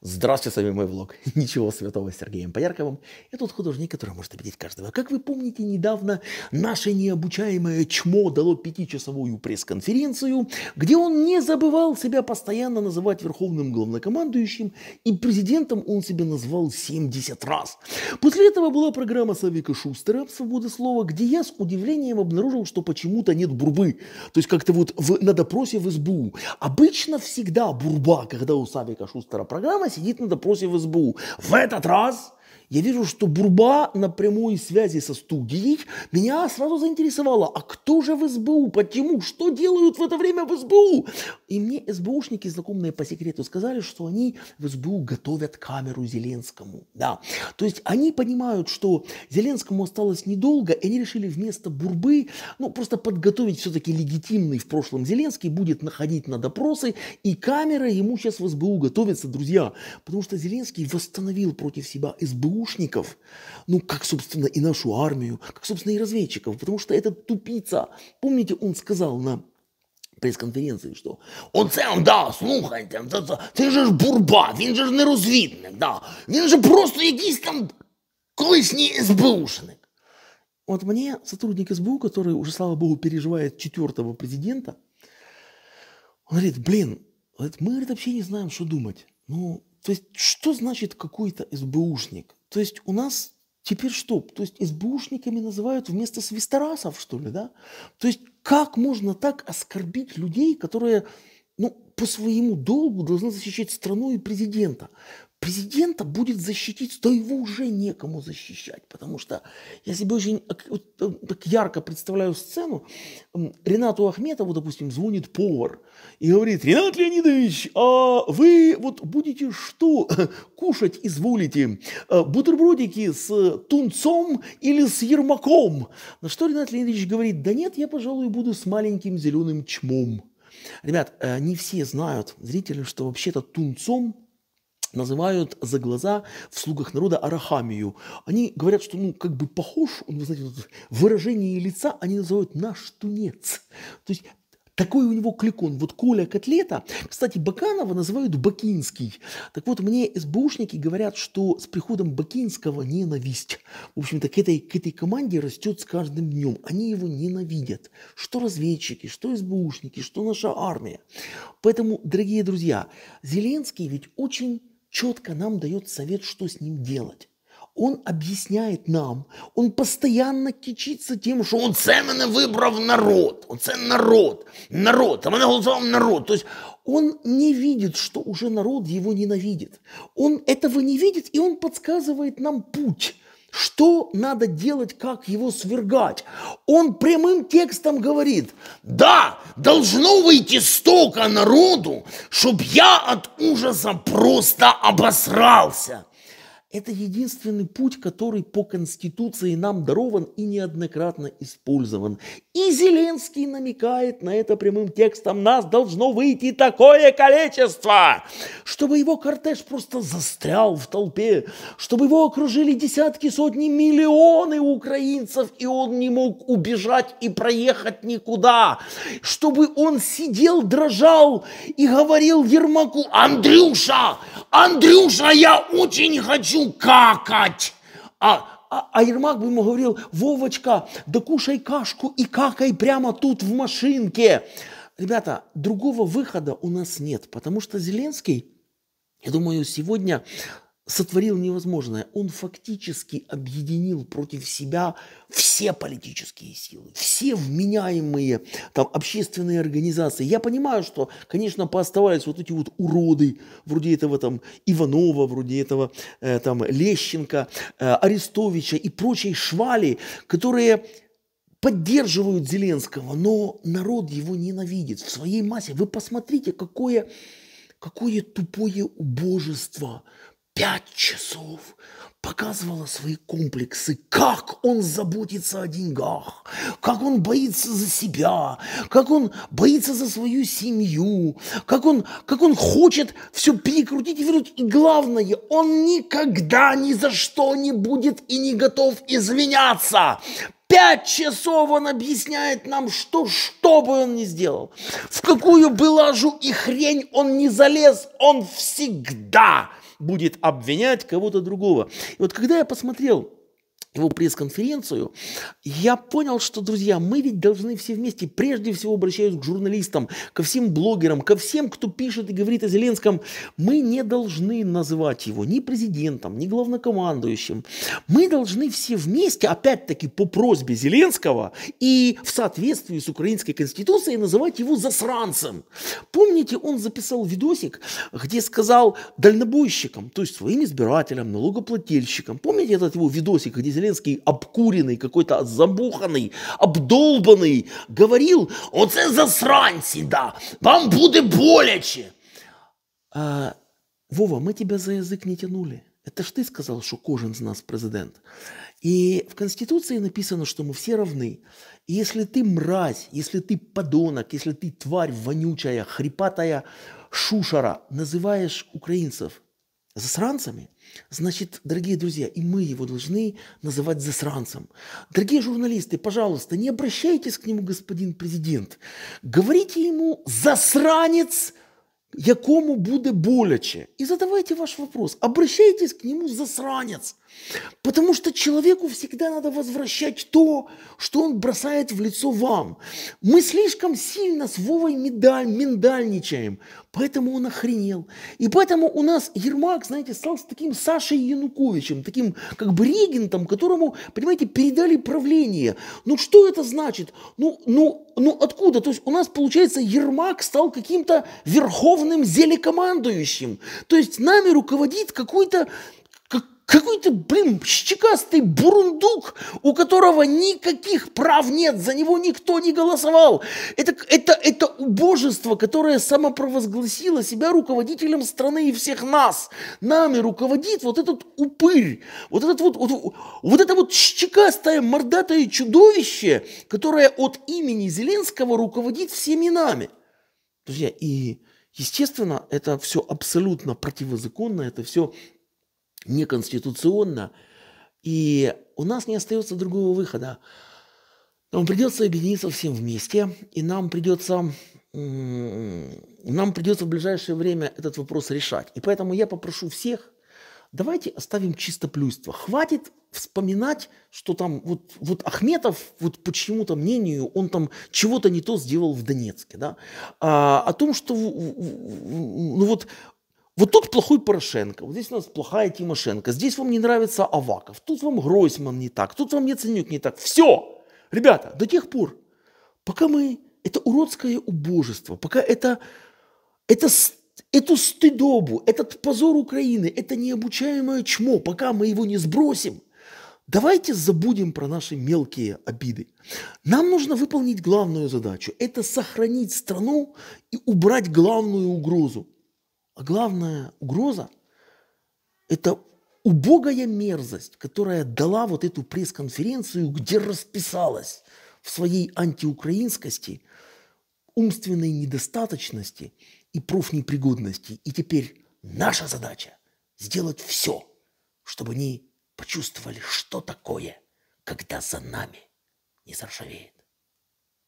Здравствуйте, с вами мой влог. Ничего святого с Сергеем Поярковым. Я тот художник, который может обидеть каждого. Как вы помните, недавно наше необучаемое чмо дало пятичасовую пресс-конференцию, где он не забывал себя постоянно называть верховным главнокомандующим, и президентом он себя назвал 70 раз. После этого была программа Савика Шустера «Свобода слова», где я с удивлением обнаружил, что почему-то нет бурбы. То есть как-то вот в, на допросе в СБУ. Обычно всегда бурба, когда у Савика Шустера программа, сидит на допросе в СБУ. В этот раз я вижу, что Бурба на прямой связи со студией. Меня сразу заинтересовало, а кто же в СБУ, почему, что делают в это время в СБУ? И мне СБУшники, знакомые по секрету, сказали, что они в СБУ готовят камеру Зеленскому. Да. То есть они понимают, что Зеленскому осталось недолго, и они решили вместо Бурбы, ну, просто подготовить все-таки легитимный в прошлом Зеленский, будет находить на допросы, и камера ему сейчас в СБУ готовится, друзья. Потому что Зеленский восстановил против себя СБУ наушников, ну, как, собственно, и нашу армию, как, собственно, и разведчиков, потому что этот тупица, помните, он сказал на прес-конференції, що оцем, да, слухайте, це, це, це же ж бурба, він же ж не розвідник, да, він же просто якийсь там колишній СБУшник. Вот мне сотрудник СБУ, который уже, слава богу, переживает четвертого президента, он говорит, блин, мы, говорит, вообще не знаем, что думать. Ну, то есть, что значит какой-то СБУшник? То есть, у нас теперь что? То есть, СБУшниками называют вместо свистарасов что ли, да? То есть, как можно так оскорбить людей, которые, ну, по своему долгу должны защищать страну и президента президента будет защитить, то его уже некому защищать. Потому что я себе очень э, э, так ярко представляю сцену. Ренату Ахметову, допустим, звонит повар и говорит, Ренат Леонидович, а вы вот будете что кушать изволите? Э, бутербродики с тунцом или с ермаком? На что Ренат Леонидович говорит, да нет, я, пожалуй, буду с маленьким зеленым чмом. Ребят, не все знают, зрители, что вообще-то тунцом называют за глаза в слугах народа арахамию. Они говорят, что ну как бы похож, ну, вы знаете, выражение лица они называют наш тунец. То есть такой у него кликон. Вот Коля Котлета, кстати, Баканова называют Бакинский. Так вот, мне СБУшники говорят, что с приходом Бакинского ненависть. В общем-то, к этой, к этой команде растет с каждым днем. Они его ненавидят. Что разведчики, что СБУшники, что наша армия. Поэтому, дорогие друзья, Зеленский ведь очень четко нам дает совет, что с ним делать. Он объясняет нам, он постоянно кичится тем, что он ценно выбрал народ, он цен народ, народ, а мы голосовал народ. То есть он не видит, что уже народ его ненавидит. Он этого не видит, и он подсказывает нам путь – что надо делать, как его свергать? Он прямым текстом говорит, да, должно выйти столько народу, чтоб я от ужаса просто обосрался. Это единственный путь, который по Конституции нам дарован и неоднократно использован. И Зеленский намекает на это прямым текстом. Нас должно выйти такое количество, чтобы его кортеж просто застрял в толпе, чтобы его окружили десятки, сотни, миллионы украинцев, и он не мог убежать и проехать никуда, чтобы он сидел, дрожал и говорил Ермаку, Андрюша, Андрюша, я очень хочу хочу какать. А, а, а Ермак бы ему говорил, Вовочка, да кушай кашку и какай прямо тут в машинке. Ребята, другого выхода у нас нет, потому что Зеленский, я думаю, сегодня сотворил невозможное. Он фактически объединил против себя все политические силы, все вменяемые там, общественные организации. Я понимаю, что, конечно, пооставались вот эти вот уроды, вроде этого там Иванова, вроде этого э, там Лещенко, э, Арестовича и прочие швали, которые поддерживают Зеленского, но народ его ненавидит в своей массе. Вы посмотрите, какое, какое тупое убожество – пять часов показывала свои комплексы, как он заботится о деньгах, как он боится за себя, как он боится за свою семью, как он, как он хочет все перекрутить и вернуть. И главное, он никогда ни за что не будет и не готов извиняться. Пять часов он объясняет нам, что, что бы он ни сделал, в какую бы лажу и хрень он не залез, он всегда будет обвинять кого-то другого. И вот когда я посмотрел твою пресс-конференцию, я понял, что, друзья, мы ведь должны все вместе, прежде всего обращаюсь к журналистам, ко всем блогерам, ко всем, кто пишет и говорит о Зеленском, мы не должны называть его ни президентом, ни главнокомандующим. Мы должны все вместе, опять-таки, по просьбе Зеленского и в соответствии с украинской конституцией называть его засранцем. Помните, он записал видосик, где сказал дальнобойщикам, то есть своим избирателям, налогоплательщикам. Помните этот его видосик, где Зеленский Зеленский, обкуренный, какой-то забуханный, обдолбанный, говорил, оце засранці, да, вам буде боляче. А, Вова, мы тебя за язык не тянули. Это ж ты сказал, что кожен из нас президент. И в Конституции написано, что мы все равны. И если ты мразь, если ты подонок, если ты тварь вонючая, хрипатая, шушара, называешь украинцев засранцами, значит, дорогие друзья, и мы его должны называть засранцем. Дорогие журналисты, пожалуйста, не обращайтесь к нему, господин президент. Говорите ему «засранец», якому будет боляче. И задавайте ваш вопрос. Обращайтесь к нему засранец. Потому что человеку всегда надо возвращать то, что он бросает в лицо вам. Мы слишком сильно с Вовой медаль, миндальничаем. Поэтому он охренел. И поэтому у нас Ермак, знаете, стал таким Сашей Януковичем, таким как бы регентом, которому, понимаете, передали правление. Ну что это значит? Ну, ну, ну откуда? То есть у нас, получается, Ермак стал каким-то верховным зелекомандующим. То есть нами руководит какой-то какой-то, блин, щекастый бурундук, у которого никаких прав нет, за него никто не голосовал. Это, это, это убожество, которое самопровозгласило себя руководителем страны и всех нас. Нами руководит вот этот упырь, вот, этот вот, вот, вот это вот щекастое мордатое чудовище, которое от имени Зеленского руководит всеми нами. Друзья, и, естественно, это все абсолютно противозаконно, это все неконституционно, и у нас не остается другого выхода. Нам придется объединиться всем вместе, и нам придется, нам придется в ближайшее время этот вопрос решать. И поэтому я попрошу всех, давайте оставим чисто чистоплюйство. Хватит вспоминать, что там вот, вот Ахметов, вот почему то мнению, он там чего-то не то сделал в Донецке. Да? А, о том, что ну вот вот тут плохой Порошенко, вот здесь у нас плохая Тимошенко, здесь вам не нравится Аваков, тут вам Гройсман не так, тут вам Яценюк не так. Все! Ребята, до тех пор, пока мы... Это уродское убожество, пока это... это эту стыдобу, этот позор Украины, это необучаемое чмо, пока мы его не сбросим, давайте забудем про наши мелкие обиды. Нам нужно выполнить главную задачу – это сохранить страну и убрать главную угрозу – а главная угроза – это убогая мерзость, которая дала вот эту пресс-конференцию, где расписалась в своей антиукраинскости, умственной недостаточности и профнепригодности. И теперь наша задача – сделать все, чтобы они почувствовали, что такое, когда за нами не заржавеет.